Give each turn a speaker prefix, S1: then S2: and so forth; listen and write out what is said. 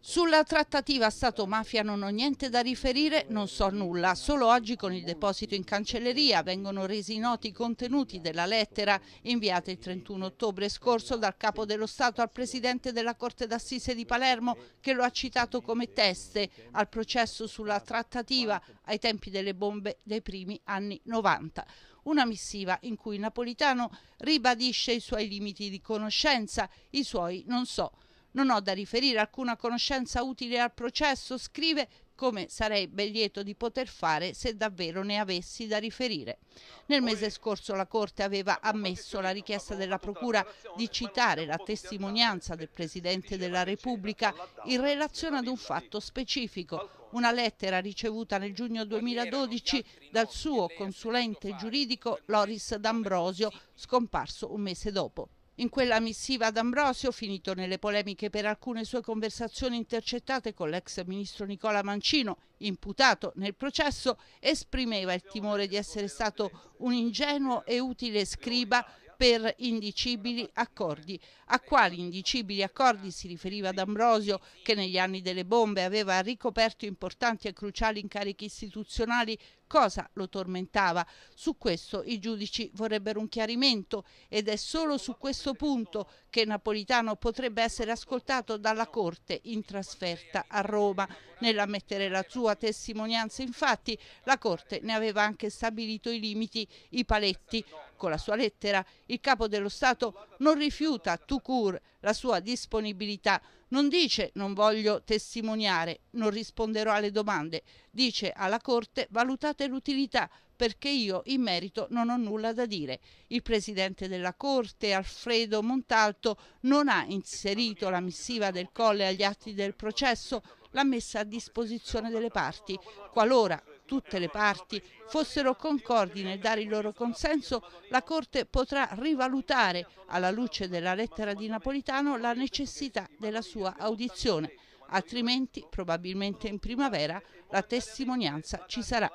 S1: Sulla trattativa Stato-mafia non ho niente da riferire, non so nulla. Solo oggi con il deposito in cancelleria vengono resi noti i contenuti della lettera inviata il 31 ottobre scorso dal Capo dello Stato al Presidente della Corte d'Assise di Palermo che lo ha citato come teste al processo sulla trattativa ai tempi delle bombe dei primi anni 90 una missiva in cui Napolitano ribadisce i suoi limiti di conoscenza, i suoi non so, non ho da riferire alcuna conoscenza utile al processo, scrive, come sarei ben lieto di poter fare se davvero ne avessi da riferire. Nel mese scorso la Corte aveva ammesso la richiesta della Procura di citare la testimonianza del Presidente della Repubblica in relazione ad un fatto specifico, una lettera ricevuta nel giugno 2012 dal suo consulente giuridico Loris D'Ambrosio, scomparso un mese dopo. In quella missiva d'Ambrosio, finito nelle polemiche per alcune sue conversazioni intercettate con l'ex ministro Nicola Mancino, imputato nel processo, esprimeva il timore di essere stato un ingenuo e utile scriba per indicibili accordi. A quali indicibili accordi si riferiva D'Ambrosio, che negli anni delle bombe aveva ricoperto importanti e cruciali incarichi istituzionali cosa lo tormentava. Su questo i giudici vorrebbero un chiarimento ed è solo su questo punto che Napolitano potrebbe essere ascoltato dalla Corte in trasferta a Roma. Nell'ammettere la sua testimonianza, infatti, la Corte ne aveva anche stabilito i limiti, i paletti. Con la sua lettera il capo dello Stato non rifiuta tout court la sua disponibilità non dice non voglio testimoniare, non risponderò alle domande, dice alla Corte valutate l'utilità perché io in merito non ho nulla da dire. Il presidente della Corte, Alfredo Montalto, non ha inserito la missiva del Colle agli atti del processo, l'ha messa a disposizione delle parti. Qualora tutte le parti fossero concordi nel dare il loro consenso, la Corte potrà rivalutare, alla luce della lettera di Napolitano, la necessità della sua audizione. Altrimenti, probabilmente in primavera, la testimonianza ci sarà.